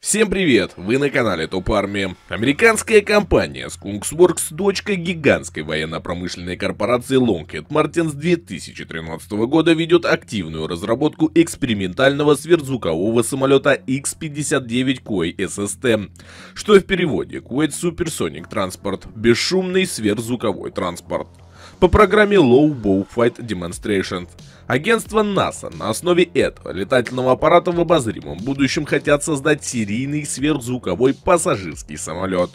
Всем привет! Вы на канале Топ Армия. Американская компания Skunkworks, дочка гигантской военно-промышленной корпорации Lockheed Martin с 2013 года ведет активную разработку экспериментального сверхзвукового самолета X-59 Кой SST, что в переводе Kuwait Supersonic Transport – бесшумный сверхзвуковой транспорт по программе Low Bow Fight Demonstrations. Агентство НАСА на основе этого летательного аппарата в обозримом будущем хотят создать серийный сверхзвуковой пассажирский самолет.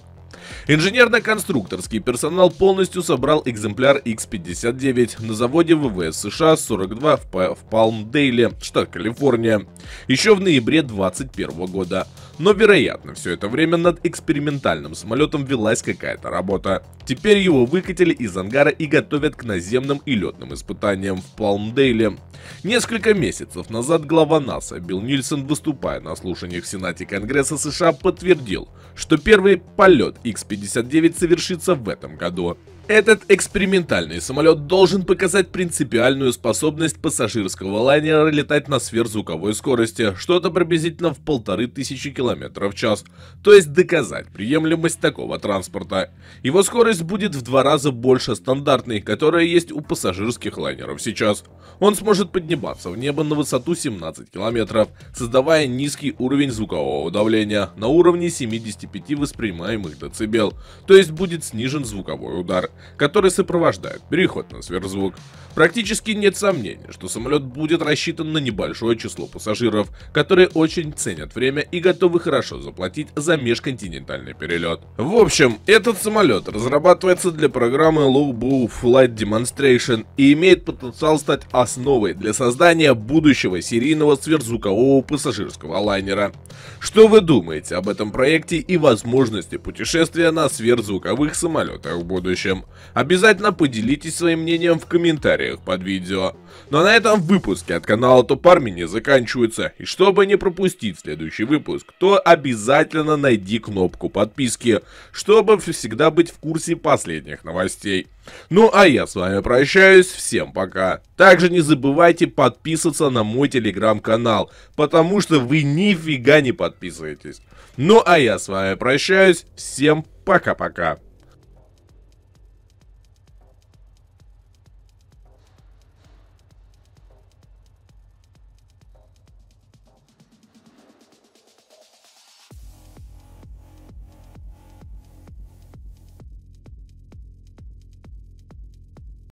Инженерно-конструкторский персонал полностью собрал экземпляр X-59 на заводе ВВС США 42 в Палмдейле, штат Калифорния, еще в ноябре 2021 года. Но, вероятно, все это время над экспериментальным самолетом велась какая-то работа. Теперь его выкатили из ангара и готовят к наземным и летным испытаниям в Палмдейле. Несколько месяцев назад глава НАСА Билл Нильсон, выступая на слушаниях в Сенате Конгресса США, подтвердил, что первый полет и X-59 совершится в этом году. Этот экспериментальный самолет должен показать принципиальную способность пассажирского лайнера летать на сверхзвуковой скорости, что-то приблизительно в полторы тысячи километров в час, то есть доказать приемлемость такого транспорта. Его скорость будет в два раза больше стандартной, которая есть у пассажирских лайнеров сейчас. Он сможет подниматься в небо на высоту 17 километров, создавая низкий уровень звукового давления на уровне 75 воспринимаемых децибел, то есть будет снижен звуковой удар которые сопровождают переход на сверхзвук. Практически нет сомнений, что самолет будет рассчитан на небольшое число пассажиров, которые очень ценят время и готовы хорошо заплатить за межконтинентальный перелет. В общем, этот самолет разрабатывается для программы Low Bow Flight Demonstration и имеет потенциал стать основой для создания будущего серийного сверхзвукового пассажирского лайнера. Что вы думаете об этом проекте и возможности путешествия на сверхзвуковых самолетах в будущем? Обязательно поделитесь своим мнением в комментариях под видео. Ну а на этом выпуски от канала Топ Арми не заканчиваются. И чтобы не пропустить следующий выпуск, то обязательно найди кнопку подписки, чтобы всегда быть в курсе последних новостей. Ну а я с вами прощаюсь, всем пока! Также не забывайте подписываться на мой телеграм-канал, потому что вы нифига не подписываетесь. Ну а я с вами прощаюсь, всем пока-пока.